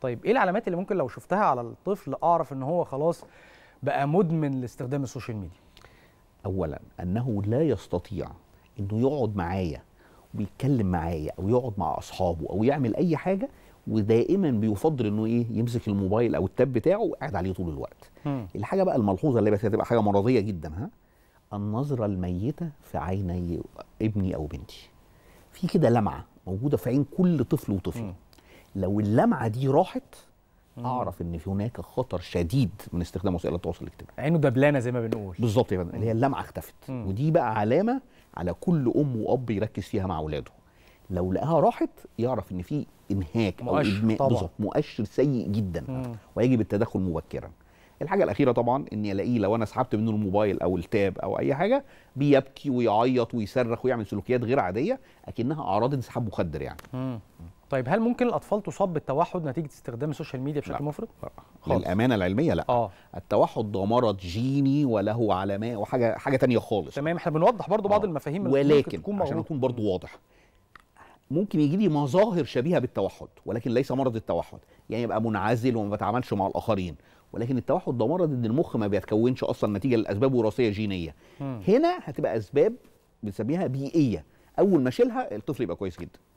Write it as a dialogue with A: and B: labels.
A: طيب ايه العلامات اللي ممكن لو شفتها على الطفل اعرف ان هو خلاص بقى مدمن لاستخدام السوشيال ميديا اولا انه لا يستطيع انه يقعد معايا ويتكلم معايا او يقعد مع اصحابه او يعمل اي حاجه ودائما بيفضل انه ايه يمسك الموبايل او التاب بتاعه وقاعد عليه طول الوقت م. الحاجه بقى الملحوظه اللي بس هتبقى حاجه مرضيه جدا ها النظره الميته في عيني ابني او بنتي في كده لمعه موجوده في عين كل طفل وطفل م. لو اللمعه دي راحت اعرف ان في هناك خطر شديد من استخدام وسائل التواصل الاجتماعي عينه دبلانه زي ما بنقول بالظبط يا فندم اللي هي اللمعه اختفت مم. ودي بقى علامه على كل ام واب يركز فيها مع اولاده لو لقاها راحت يعرف ان في انهاك او بالظبط مؤشر سيء جدا مم. ويجب التدخل مبكرا الحاجه الاخيره طبعا اني الاقيه لو انا سحبت منه الموبايل او التاب او اي حاجه بيبكي ويعيط ويصرخ ويعمل سلوكيات غير عاديه اكنها اعراض انسحاب مخدر يعني مم. طيب هل ممكن الاطفال تصاب بالتوحد نتيجه استخدام السوشيال ميديا بشكل لا. مفرط؟ لا خالص. للامانه العلميه لا آه. التوحد ده مرض جيني وله علامات وحاجه حاجه ثانيه خالص تمام احنا بنوضح برضو آه. بعض المفاهيم ولكن ممكن تكون عشان اكون برضو واضح ممكن يجي لي مظاهر شبيهه بالتوحد ولكن ليس مرض التوحد يعني يبقى منعزل وما بتعاملش مع الاخرين ولكن التوحد ده مرض ان المخ ما بيتكونش اصلا نتيجه لاسباب وراثيه جينيه م. هنا هتبقى اسباب بنسميها بيئيه اول ما اشيلها الطفل يبقى كويس جدا